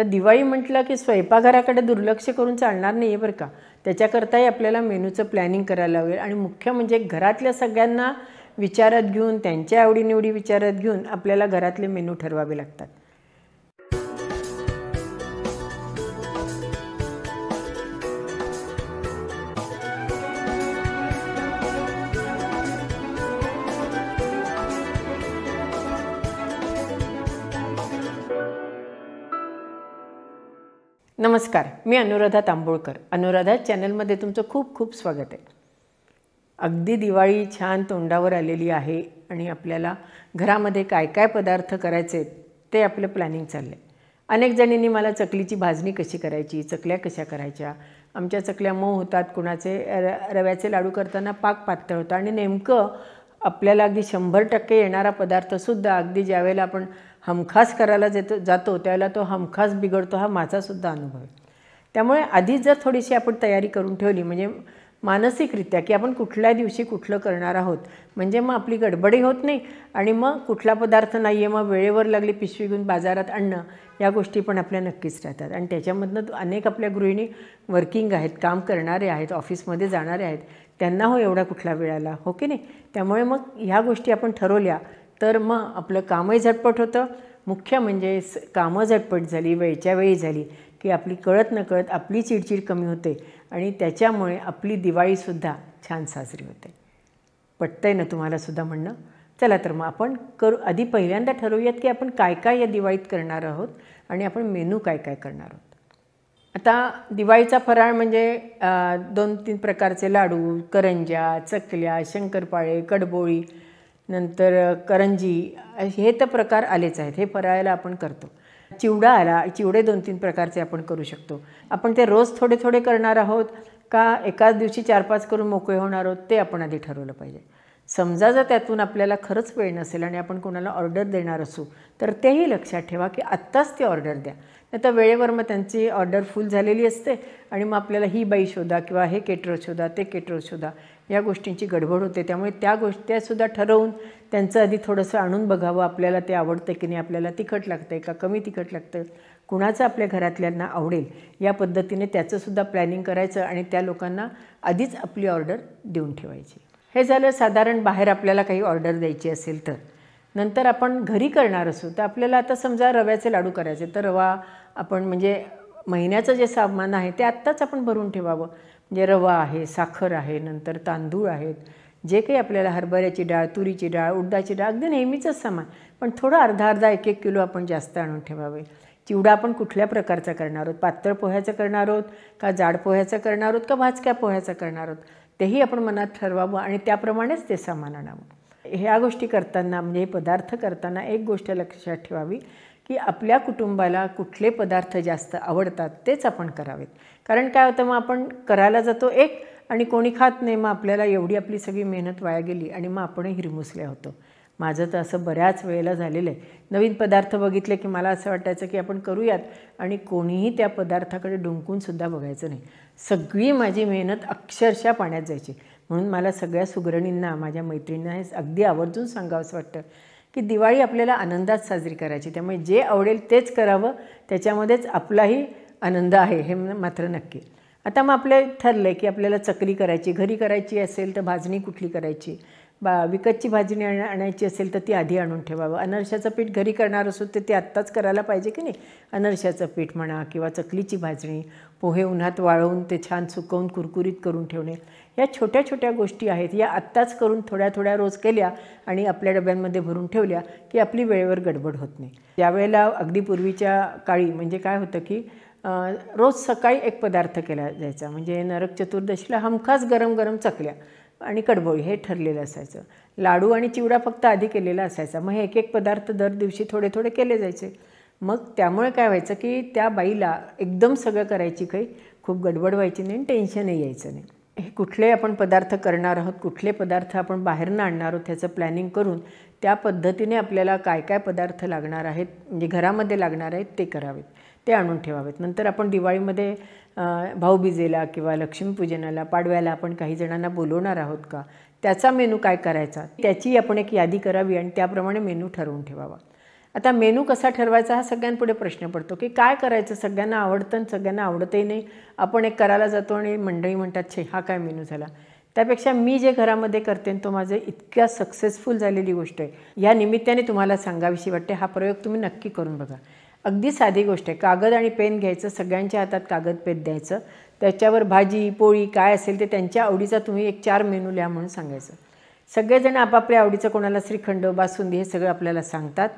तर दिवाळी म्हटलं की स्वयंपाकघराकडे दुर्लक्ष करून चालणार नाही आहे बरं का त्याच्याकरताही आपल्याला मेनूचं प्लॅनिंग करायला लागेल आणि मुख्य म्हणजे घरातल्या सगळ्यांना विचारात घेऊन त्यांच्या आवडीनिवडी विचारात घेऊन आपल्याला घरातले मेनू ठरवावे लागतात नमस्कार मी अनुराधा तांबोळकर अनुराधा चॅनलमध्ये तुमचं खूप खूप स्वागत आहे अगदी दिवाळी छान तोंडावर आलेली आहे आणि आपल्याला घरामध्ये काय काय पदार्थ करायचे ते आपलं प्लॅनिंग चाललं आहे अनेक जणींनी मला चकलीची भाजणी कशी करायची चकल्या कशा करायच्या आमच्या चकल्या मऊ होतात कुणाचे र रव्याचे लाडू करताना पाक पातळ होतं आणि नेमकं आपल्याला अगदी शंभर टक्के येणारा पदार्थसुद्धा अगदी ज्यावेळेला आपण हमखास करायला जातो जातो त्यावेळेला तो हमखास बिघडतो हा माझासुद्धा अनुभव आहे त्यामुळे आधीच जर थोडीशी आपण तयारी करून ठेवली म्हणजे मानसिकरित्या की आपण कुठल्या दिवशी कुठलं करणार आहोत म्हणजे मग आपली गडबडी होत नाही आणि मग कुठला पदार्थ नाही आहे मग वेळेवर लागली पिशवी घेऊन बाजारात आणणं या गोष्टी पण आपल्या नक्कीच राहतात आणि त्याच्यामधनं अनेक आपल्या गृहिणी वर्किंग आहेत काम करणारे आहेत ऑफिसमध्ये जाणारे आहेत त्यांना हो एवढा कुठला वेळ आला हो की नाही त्यामुळे मग ह्या गोष्टी आपण ठरवल्या तर मग आपलं कामही झटपट होतं मुख्य म्हणजे स कामं झटपट झाली वेळच्या वेळी झाली की आपली कळत नकळत आपली चिडचिड कमी होते आणि त्याच्यामुळे आपली दिवाळीसुद्धा छान साजरी होते आहे ना तुम्हालासुद्धा म्हणणं चला तर मग आपण करू आधी पहिल्यांदा ठरवूयात की आपण काय काय या दिवाळीत करणार आहोत आणि आपण मेनू काय काय करणार आहोत आता दिवाळीचा फराळ म्हणजे दोन तीन प्रकारचे लाडू करंज्या चकल्या शंकरपाळे कडबोळी नंतर करंजी हे तर प्रकार आलेच आहेत हे फरायला आपण करतो चिवडा आला चिवडे दोन तीन प्रकारचे आपण करू शकतो आपण ते रोज थोडे थोडे करणार आहोत का एकाच दिवशी चार पाच करून मोकळे होणार आहोत ते आपण आधी ठरवलं पाहिजे समजा जर त्यातून आपल्याला खरंच वेळ नसेल आणि आपण कोणाला ऑर्डर देणार असू तर तेही लक्षात ठेवा की आत्ताच ती ऑर्डर द्या नाही वेळेवर मग त्यांची ऑर्डर फुल झालेली असते आणि मग आपल्याला ही बाई शोधा किंवा हे केटर शोधा ते केटर शोधा या गोष्टींची गडबड होते त्यामुळे त्या गोष्ट त्यासुद्धा ठरवून त्यांचं आधी थोडंसं आणून बघावं आपल्याला ते आवडतं की नाही आपल्याला तिखट लागतं आहे का कमी तिखट लागतं कुणाचं आपल्या घरातल्यांना आवडेल या पद्धतीने त्याचंसुद्धा प्लॅनिंग करायचं आणि त्या लोकांना आधीच आपली ऑर्डर देऊन ठेवायची हे झालं साधारण बाहेर आपल्याला काही ऑर्डर द्यायची असेल तर नंतर आपण घरी करणार असू तर आपल्याला आता समजा रव्याचे लाडू करायचे तर रवा आपण म्हणजे महिन्याचं जे सामान आहे ते आत्ताच आपण भरून ठेवावं म्हणजे रवा आहे साखर आहे नंतर तांदूळ आहेत जे काही आपल्याला हरभऱ्याची डाळ तुरीची डाळ उडदाची डाळ अगदी नेहमीचंच सामान पण थोडं अर्धा अर्धा एक एक किलो आपण जास्त आणून ठेवावे चिवडा आपण कुठल्या प्रकारचा करणार आहोत पातळ पोह्याचं करणार आहोत का जाड पोह्याचं करणार आहोत का भाजक्या पोह्याचं करणार आहोत तेही आपण मनात ठरवावं आणि त्याप्रमाणेच ते सामान आणावं ह्या गोष्टी करताना म्हणजे पदार्थ करताना एक गोष्ट लक्षात ठेवावी की आपल्या कुटुंबाला कुठले पदार्थ जास्त आवडतात तेच आपण करावेत कारण काय होतं मग आपण करायला जातो एक आणि कोणी खात नाही मग आपल्याला एवढी आपली सगळी मेहनत वाया गेली आणि मग आपण हिरमुसल्या होतो माझं तर असं बऱ्याच वेळेला झालेलं आहे नवीन पदार्थ बघितले की मला असं वाटायचं की आपण करूयात आणि कोणीही त्या पदार्थाकडे डुंकूनसुद्धा बघायचं नाही सगळी माझी मेहनत अक्षरशः पाण्यात जायची म्हणून मला सगळ्या सुगरणींना माझ्या मैत्रिणींना हे अगदी आवर्जून सांगावंसं वाटतं की दिवाळी आपल्याला आनंदात साजरी करायची त्यामुळे जे आवडेल तेच करावं त्याच्यामध्येच आपलाही आनंद आहे हे मात्र नक्की आता मग आपलं ठरलं आहे की आपल्याला चकली करायची घरी करायची असेल तर भाजणी कुठली करायची बा विकतची भाजी आणायची असेल तर ती आधी आणून ठेवावं अनरशाचं पीठ घरी करणार असो तर ते आत्ताच करायला पाहिजे की नाही अनरशाचं पीठ म्हणा किंवा चकलीची भाजणी पोहे उन्हात वाळवून ते छान सुकवून कुरकुरीत करून ठेवणे या छोट्या छोट्या गोष्टी आहेत या आत्ताच करून थोड्या थोड्या रोज केल्या आणि आपल्या डब्यांमध्ये भरून ठेवल्या की आपली वेळेवर गडबड होत नाही त्यावेळेला अगदी पूर्वीच्या काळी म्हणजे काय होतं की रोज सकाळी एक पदार्थ केला जायचा म्हणजे नरक चतुर्दशीला हमखास गरम गरम चकल्या आणि कडबोळी हे ठरलेलं असायचं लाडू आणि चिवडा फक्त आधी केलेला असायचा मग हे एक एक पदार्थ दर दिवशी थोडे थोडे केले जायचे मग त्यामुळे काय व्हायचं की त्या बाईला एकदम सगळं करायची काही खूप गडबड व्हायची नाही आणि टेन्शनही यायचं नाही हे कुठले आपण पदार्थ करणार आहोत कुठले पदार्थ आपण बाहेरनं आणणार आहोत त्याचं प्लॅनिंग करून त्या पद्धतीने आपल्याला काय काय पदार्थ लागणार आहेत म्हणजे घरामध्ये लागणार आहेत ते करावेत ते आणून ठेवावेत नंतर आपण दिवाळीमध्ये भाऊबीजेला किंवा लक्ष्मीपूजनाला पाडव्याला आपण काही जणांना बोलवणार आहोत का त्याचा मेनू काय करायचा त्याची आपण एक यादी करावी आणि त्याप्रमाणे मेनू ठरवून ठेवावा आता मेनू कसा ठरवायचा हा सगळ्यांपुढे प्रश्न पडतो की काय करायचं सगळ्यांना आवडतं आणि सगळ्यांना आवडतही नाही आपण एक करायला जातो आणि मंडळी म्हणतात छे हा काय मेनू झाला त्यापेक्षा मी जे घरामध्ये करते तो माझं इतक्या सक्सेसफुल झालेली गोष्ट आहे या निमित्ताने तुम्हाला सांगाविषयी वाटते हा प्रयोग तुम्ही नक्की करून बघा अगदी साधी गोष्ट आहे कागद आणि पेन घ्यायचं सगळ्यांच्या हातात कागद पेन द्यायचं त्याच्यावर भाजी पोळी काय असेल ते त्यांच्या आवडीचा तुम्ही एक चार मेनू लिहा म्हणून सांगायचं सगळेजण आपापल्या आवडीचं कोणाला श्रीखंड बासुंदी हे सगळं आपल्याला सांगतात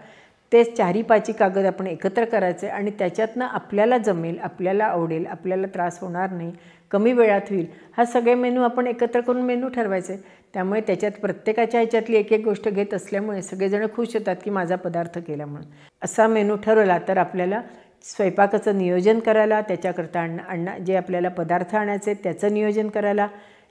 ते चारी पाची कागद आपण एकत्र करायचे आणि त्याच्यातनं आपल्याला जमेल आपल्याला आवडेल आपल्याला त्रास होणार नाही कमी वेळात होईल हा सगळे मेनू आपण एकत्र करून मेनू ठरवायचे त्यामुळे त्याच्यात प्रत्येकाच्या ह्याच्यातली एक एक गोष्ट घेत असल्यामुळे सगळेजण खुश होतात की माझा पदार्थ केला म्हणून असा मेनू ठरवला तर आपल्याला स्वयंपाकाचं नियोजन करायला त्याच्याकरता अण अण्णा जे आपल्याला पदार्थ आणायचे आहेत त्याचं नियोजन करायला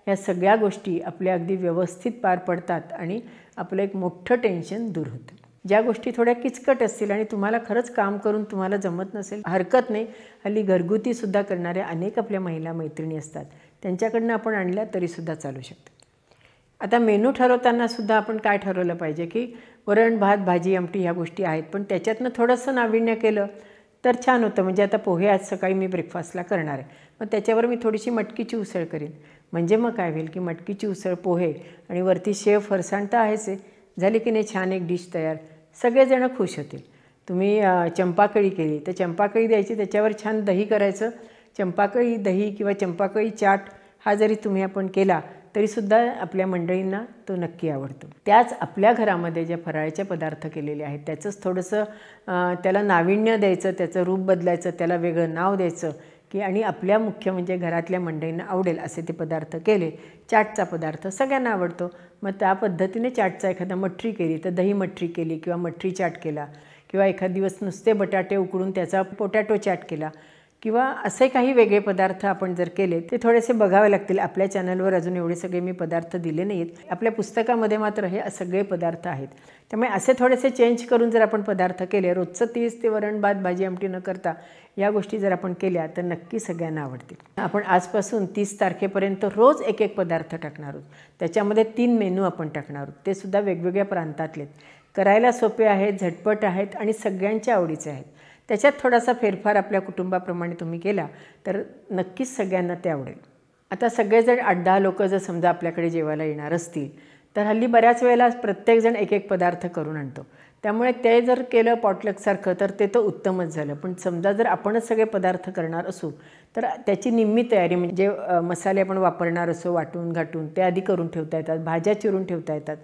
या सगळ्या गोष्टी आपल्या अगदी व्यवस्थित पार पडतात आणि आपलं एक मोठं टेन्शन दूर होतं ज्या गोष्टी थोड्या किचकट असतील आणि तुम्हाला खरंच काम करून तुम्हाला जमत नसेल हरकत नाही हल्ली घरगुतीसुद्धा करणाऱ्या अनेक आपल्या महिला मैत्रिणी असतात त्यांच्याकडनं आपण आणल्या तरीसुद्धा चालू शकतं आता मेनू ठरवताना सुद्धा आपण काय ठरवलं पाहिजे की वरण भात भाजी आमटी ह्या गोष्टी आहेत पण त्याच्यातनं थोडंसं नाविन्य केलं तर छान होतं म्हणजे आता पोहे आज सकाळी मी ब्रेकफास्टला करणार आहे मग त्याच्यावर मी थोडीशी मटकीची उसळ करीन म्हणजे मग काय होईल की मटकीची उसळ पोहे आणि वरती शेव फरसाण तर आहेच आहे झाली की नाही छान एक डिश तयार सगळेजणं खुश होतील तुम्ही चंपाकळी केली तर चंपाकळी द्यायची त्याच्यावर छान दही करायचं चंपाकळी दही किंवा चंपाकळी चाट हा जरी तुम्ही आपण केला तरीसुद्धा आपल्या मंडळींना तो नक्की आवडतो त्याच आपल्या घरामध्ये ज्या फराळाचे पदार्थ केलेले आहेत त्याचंच थोडंसं त्याला नाविन्य द्यायचं त्याचं रूप बदलायचं त्याला वेगळं नाव द्यायचं की आणि आपल्या मुख्य म्हणजे घरातल्या मंडळींना आवडेल असे ते पदार्थ केले चाटचा पदार्थ सगळ्यांना आवडतो मग त्या पद्धतीने चाटचा एखादा मठरी केली तर दही मठरी केली किंवा मठरी चाट केला किंवा एखाद दिवस नुसते बटाटे उकडून त्याचा पोटॅटो चाट केला किंवा असे काही वेगळे पदार्थ आपण जर केले ते थोडेसे बघावे लागतील आपल्या चॅनलवर अजून एवढे सगळे मी पदार्थ दिले नाहीत आपल्या पुस्तकामध्ये मात्र हे सगळे पदार्थ आहेत त्यामुळे असे थोडेसे चेंज करून जर आपण पदार्थ केले रोजचं तीस ते वरण भात भाजी आमटी न करता या गोष्टी जर आपण केल्या तर नक्की सगळ्यांना आवडतील आपण आजपासून तीस तारखेपर्यंत रोज एक एक पदार्थ टाकणार आहोत त्याच्यामध्ये तीन मेनू आपण टाकणार आहोत ते सुद्धा वेगवेगळ्या आहेत करायला सोपे आहेत झटपट आहेत आणि सगळ्यांच्या आवडीचे आहेत त्याच्यात थोडासा फेरफार आपल्या कुटुंबाप्रमाणे तुम्ही केला तर नक्कीच सगळ्यांना ते आवडेल आता सगळेजण आठ दहा लोकं जर समजा आपल्याकडे जेवायला येणार असतील तर हल्ली बऱ्याच वेळेला प्रत्येकजण एक एक पदार्थ करून आणतो त्यामुळे ते जर केलं पॉटलकसारखं तर ते तर उत्तमच झालं पण समजा जर आपणच सगळे पदार्थ करणार असू तर त्याची निम्मी तयारी म्हणजे मसाले आपण वापरणार असो वाटून घाटून ते आधी करून ठेवता येतात भाज्या चिरून ठेवता येतात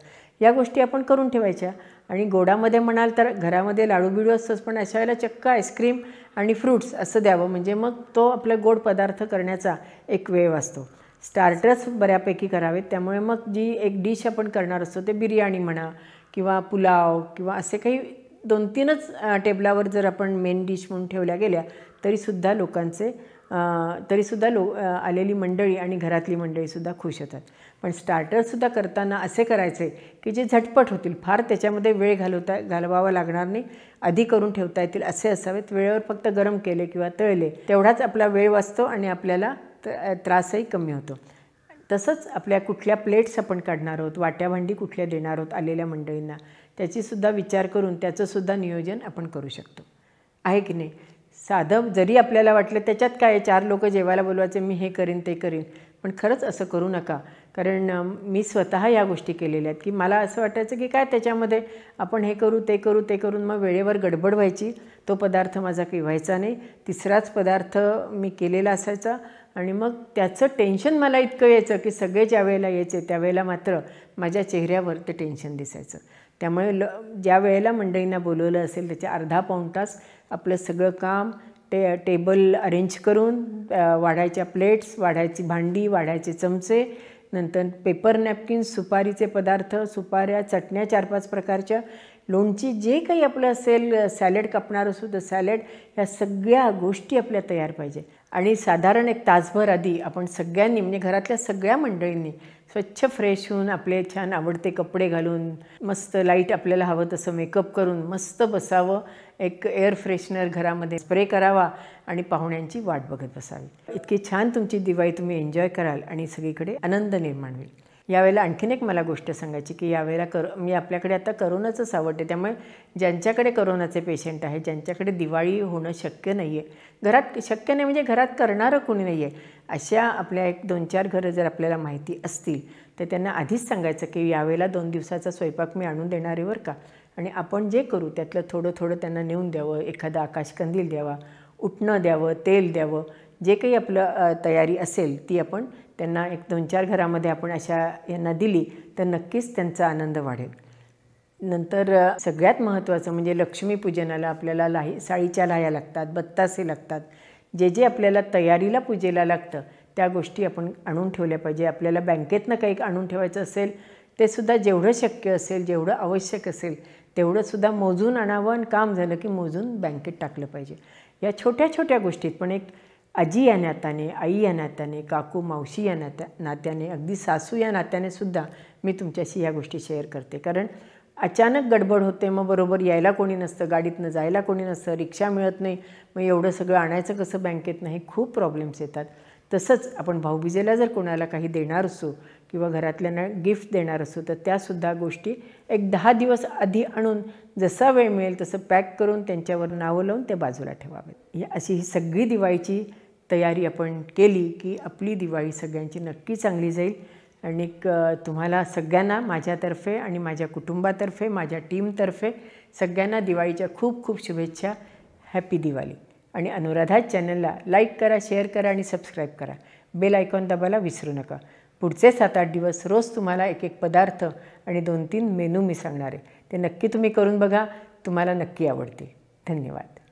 या गोष्टी आपण करून ठेवायच्या आणि गोडामध्ये म्हणाल तर घरामध्ये लाडू बिडू असतंच पण अशा वेळेला चक्क आईस्क्रीम आणि फ्रूट्स असं द्यावं म्हणजे मग तो आपला गोड पदार्थ करण्याचा एक वेव असतो स्टार्टर्स बऱ्यापैकी करावेत त्यामुळे मग जी एक डिश आपण करणार असतो ते बिर्याणी म्हणा किंवा पुलाव किंवा असे काही दोन तीनच टेबलावर जर आपण मेन डिश म्हणून ठेवल्या गेल्या तरीसुद्धा लोकांचे तरीसुद्धा लो आलेली मंडळी आणि घरातली मंडळीसुद्धा खुश होतात पण स्टार्टरसुद्धा करताना असे करायचे की जे झटपट होतील फार त्याच्यामध्ये वेळ घालवता घालवावा लागणार नाही आधी करून ठेवता येतील असे असावेत वेळेवर फक्त गरम केले किंवा तळले तेवढाच आपला वेळ वाचतो आणि आपल्याला त्रासही कमी होतो तसंच आपल्या कुठल्या प्लेट्स आपण काढणार आहोत वाट्या भांडी कुठल्या देणार आहोत आलेल्या मंडळींना त्याचीसुद्धा विचार करून त्याचंसुद्धा नियोजन आपण करू शकतो आहे की नाही साधं जरी आपल्याला वाटलं त्याच्यात काय चार लोक जेवायला बोलवायचे मी हे करीन ते करीन पण खरंच असं करू नका कारण मी स्वतः या गोष्टी केलेल्या आहेत की मला असं वाटायचं की काय त्याच्यामध्ये आपण हे करू ते करू ते करून मग वेळेवर गडबड व्हायची तो पदार्थ माझा काही व्हायचा नाही तिसराच पदार्थ मी केलेला असायचा आणि मग त्याचं टेन्शन मला इतकं यायचं की सगळे ज्या वेळेला यायचे त्यावेळेला मात्र माझ्या चेहऱ्यावर ते टेन्शन दिसायचं त्यामुळे ल ज्या वेळेला मंडळींना बोलवलं असेल त्याच्या अर्धा पाऊण तास आपलं सगळं काम टे टेबल अरेंज करून वाढायच्या प्लेट्स वाढायची भांडी वाढायचे चमचे नंतर पेपर नॅपकिन सुपारीचे पदार्थ सुपाऱ्या चटण्या चार पाच प्रकारच्या लोणची जे काही आपलं असेल सॅलेड कापणार असू तर सॅलेड ह्या सगळ्या गोष्टी आपल्या तयार पाहिजे आणि साधारण एक तासभर आधी आपण सगळ्यांनी म्हणजे घरातल्या सगळ्या मंडळींनी स्वच्छ फ्रेश होऊन आपले छान आवडते कपडे घालून मस्त लाईट आपल्याला हवं तसं मेकअप करून मस्त बसावं एक एअर फ्रेशनर घरामध्ये स्प्रे करावा आणि पाहुण्यांची वाट बघत बसावी इतकी छान तुमची दिवाळी तुम्ही एन्जॉय कराल आणि सगळीकडे आनंद निर्माण होईल यावेळेला आणखीन एक मला गोष्ट सांगायची की यावेळेला कर मी आपल्याकडे आता करोनाचंच आवडते त्यामुळे ज्यांच्याकडे करोनाचे पेशंट आहे ज्यांच्याकडे दिवाळी होणं शक्य नाही आहे घरात शक्य नाही म्हणजे घरात करणारं कोणी नाही आहे अशा आपल्या एक दोन चार घरं जर आपल्याला माहिती असतील तर त्यांना आधीच सांगायचं की यावेळेला दोन दिवसाचा स्वयंपाक मी आणून देणार आहे का आणि आपण जे करू त्यातलं थोडं थोडं त्यांना नेऊन द्यावं एखादा आकाशकंदील द्यावा उठणं द्यावं तेल द्यावं जे काही आपलं तयारी असेल ती आपण त्यांना एक दोन चार घरामध्ये आपण अशा यांना दिली तर नक्कीच त्यांचा आनंद वाढेल नंतर सगळ्यात महत्त्वाचं म्हणजे लक्ष्मीपूजनाला आपल्याला लाही साळीच्या लाह्या लागतात बत्तासे लागतात जे जे आपल्याला तयारीला पूजेला लागतं त्या गोष्टी आपण आणून ठेवल्या पाहिजे आपल्याला बँकेतनं काही आणून ठेवायचं असेल ते सुद्धा जेवढं शक्य असेल जेवढं आवश्यक असेल तेवढंसुद्धा मोजून आणावं आणि काम झालं की मोजून बँकेत टाकलं पाहिजे या छोट्या छोट्या गोष्टीत पण एक आजी या नात्याने आई या नात्याने काकू मावशी या नात्या नात्याने अगदी सासू या नात्याने सुद्धा मी तुमच्याशी ह्या गोष्टी शेअर करते कारण अचानक गडबड होते मग बरोबर यायला कोणी नसतं गाडीतनं जायला कोणी नसतं रिक्षा मिळत नाही मग एवढं सगळं आणायचं कसं बँकेत नाही खूप प्रॉब्लेम्स येतात तसंच आपण भाऊबीजेला जर कोणाला काही देणार असू किंवा घरातल्यांना गिफ्ट देणार असू तर त्यासुद्धा गोष्टी एक दहा दिवस आधी आणून जसा वेळ मिळेल तसं पॅक करून त्यांच्यावर नावं लावून ते बाजूला ठेवावेत अशी ही सगळी दिवाळीची तयारी आपण केली की आपली दिवाळी सगळ्यांची नक्की चांगली जाईल आणि तुम्हाला सगळ्यांना माझ्यातर्फे आणि माझ्या कुटुंबातर्फे माझ्या टीमतर्फे सगळ्यांना दिवाळीच्या खूप खूप शुभेच्छा हॅपी दिवाळी आणि अनुराधा चॅनलला लाईक करा शेअर करा आणि सबस्क्राईब करा बेल आयकॉन दाबायला विसरू नका पुढचे सात आठ दिवस रोज तुम्हाला एक एक पदार्थ आणि दोन तीन मेनू मी सांगणार आहे ते नक्की तुम्ही करून बघा तुम्हाला नक्की आवडते धन्यवाद